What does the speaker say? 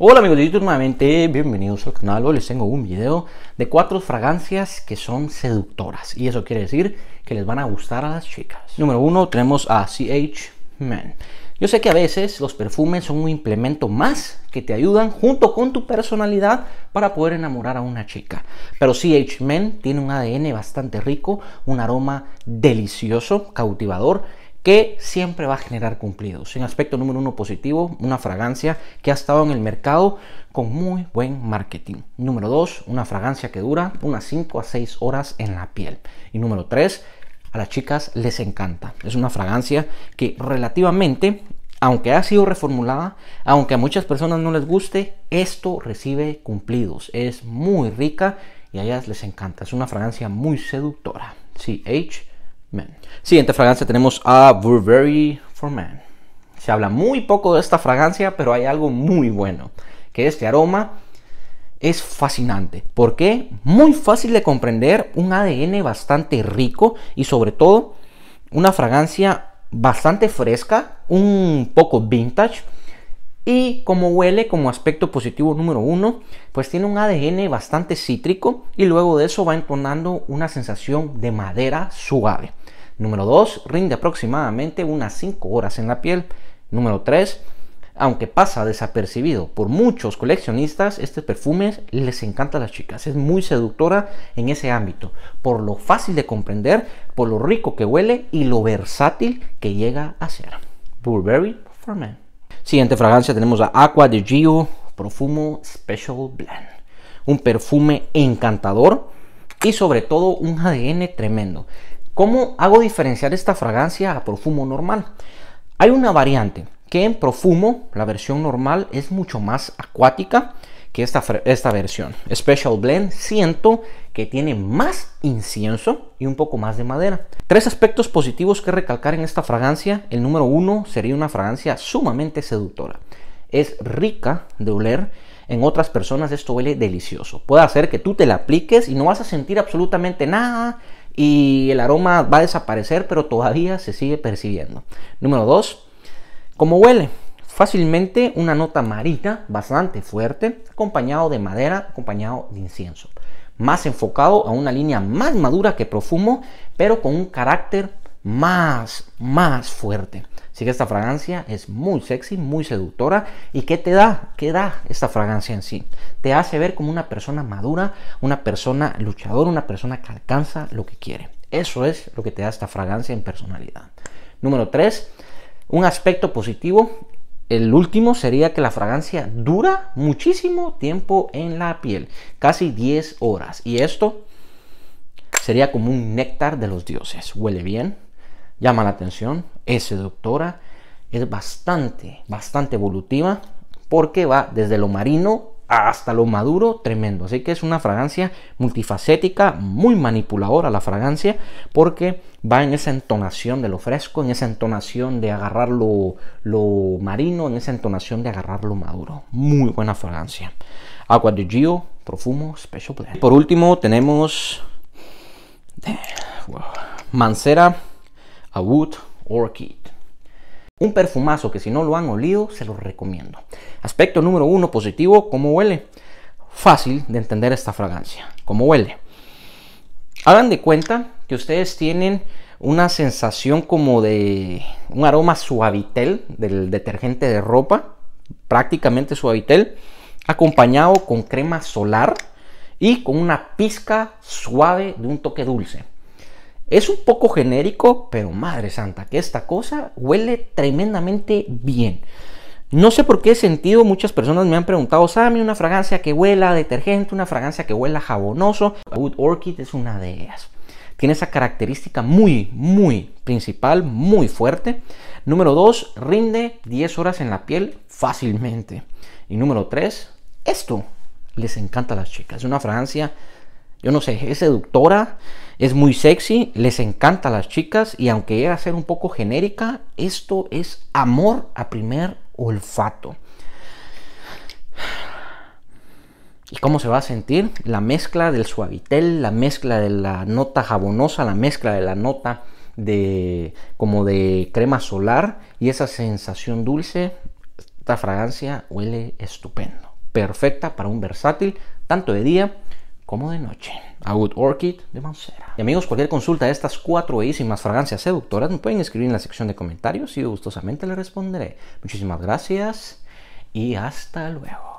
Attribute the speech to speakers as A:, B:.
A: Hola amigos de YouTube nuevamente, bienvenidos al canal. Hoy les tengo un video de cuatro fragancias que son seductoras y eso quiere decir que les van a gustar a las chicas. Número uno tenemos a CH Men. Yo sé que a veces los perfumes son un implemento más que te ayudan junto con tu personalidad para poder enamorar a una chica. Pero CH Men tiene un ADN bastante rico, un aroma delicioso, cautivador que siempre va a generar cumplidos. En aspecto número uno positivo, una fragancia que ha estado en el mercado con muy buen marketing. Número dos, una fragancia que dura unas 5 a 6 horas en la piel. Y número tres, a las chicas les encanta. Es una fragancia que relativamente, aunque ha sido reformulada, aunque a muchas personas no les guste, esto recibe cumplidos. Es muy rica y a ellas les encanta. Es una fragancia muy seductora. H Siguiente fragancia tenemos a Burberry for Men. Se habla muy poco de esta fragancia, pero hay algo muy bueno, que este aroma es fascinante. ¿Por qué? Muy fácil de comprender, un ADN bastante rico y sobre todo una fragancia bastante fresca, un poco vintage. Y como huele como aspecto positivo número uno, pues tiene un ADN bastante cítrico y luego de eso va entonando una sensación de madera suave. Número 2, rinde aproximadamente unas 5 horas en la piel. Número 3, aunque pasa desapercibido por muchos coleccionistas, este perfume les encanta a las chicas, es muy seductora en ese ámbito, por lo fácil de comprender, por lo rico que huele y lo versátil que llega a ser. Burberry for Men. Siguiente fragancia tenemos a Aqua de Gio Profumo Special Blend. Un perfume encantador y sobre todo un ADN tremendo. ¿Cómo hago diferenciar esta fragancia a profumo normal? Hay una variante que en profumo, la versión normal, es mucho más acuática que esta, esta versión. Special Blend siento que tiene más incienso y un poco más de madera. Tres aspectos positivos que recalcar en esta fragancia. El número uno sería una fragancia sumamente seductora. Es rica de oler. En otras personas esto huele delicioso. Puede hacer que tú te la apliques y no vas a sentir absolutamente nada y el aroma va a desaparecer, pero todavía se sigue percibiendo. Número 2, ¿cómo huele? Fácilmente una nota marina bastante fuerte, acompañado de madera, acompañado de incienso. Más enfocado a una línea más madura que profumo, pero con un carácter más, más fuerte. Así que esta fragancia es muy sexy, muy seductora. ¿Y qué te da? ¿Qué da esta fragancia en sí? Te hace ver como una persona madura, una persona luchadora, una persona que alcanza lo que quiere. Eso es lo que te da esta fragancia en personalidad. Número 3, un aspecto positivo. El último sería que la fragancia dura muchísimo tiempo en la piel, casi 10 horas. Y esto sería como un néctar de los dioses. Huele bien, llama la atención, es seductora, es bastante, bastante evolutiva porque va desde lo marino hasta lo maduro, tremendo. Así que es una fragancia multifacética, muy manipuladora la fragancia, porque va en esa entonación de lo fresco, en esa entonación de agarrar lo, marino, en esa entonación de agarrar lo maduro. Muy buena fragancia. Agua de Gio, Profumo, Special Por último tenemos... Eh, mancera a Wood Orchid. Un perfumazo que si no lo han olido, se lo recomiendo. Aspecto número uno positivo, ¿cómo huele? Fácil de entender esta fragancia. ¿Cómo huele? Hagan de cuenta que ustedes tienen una sensación como de un aroma suavitel del detergente de ropa, prácticamente suavitel, acompañado con crema solar y con una pizca suave de un toque dulce. Es un poco genérico, pero madre santa, que esta cosa huele tremendamente bien. No sé por qué sentido, muchas personas me han preguntado, Sammy, una fragancia que huela a detergente, una fragancia que huela jabonoso. Wood Orchid es una de ellas. Tiene esa característica muy, muy principal, muy fuerte. Número dos, rinde 10 horas en la piel fácilmente. Y número tres, esto les encanta a las chicas. Es una fragancia, yo no sé, es seductora. Es muy sexy, les encanta a las chicas y aunque llega a ser un poco genérica, esto es amor a primer olfato. ¿Y cómo se va a sentir? La mezcla del suavitel, la mezcla de la nota jabonosa, la mezcla de la nota de como de crema solar y esa sensación dulce. Esta fragancia huele estupendo, perfecta para un versátil, tanto de día como de noche. A Orchid de Mancera. Y amigos, cualquier consulta de estas cuatro bellísimas fragancias seductoras me pueden escribir en la sección de comentarios y gustosamente les responderé. Muchísimas gracias y hasta luego.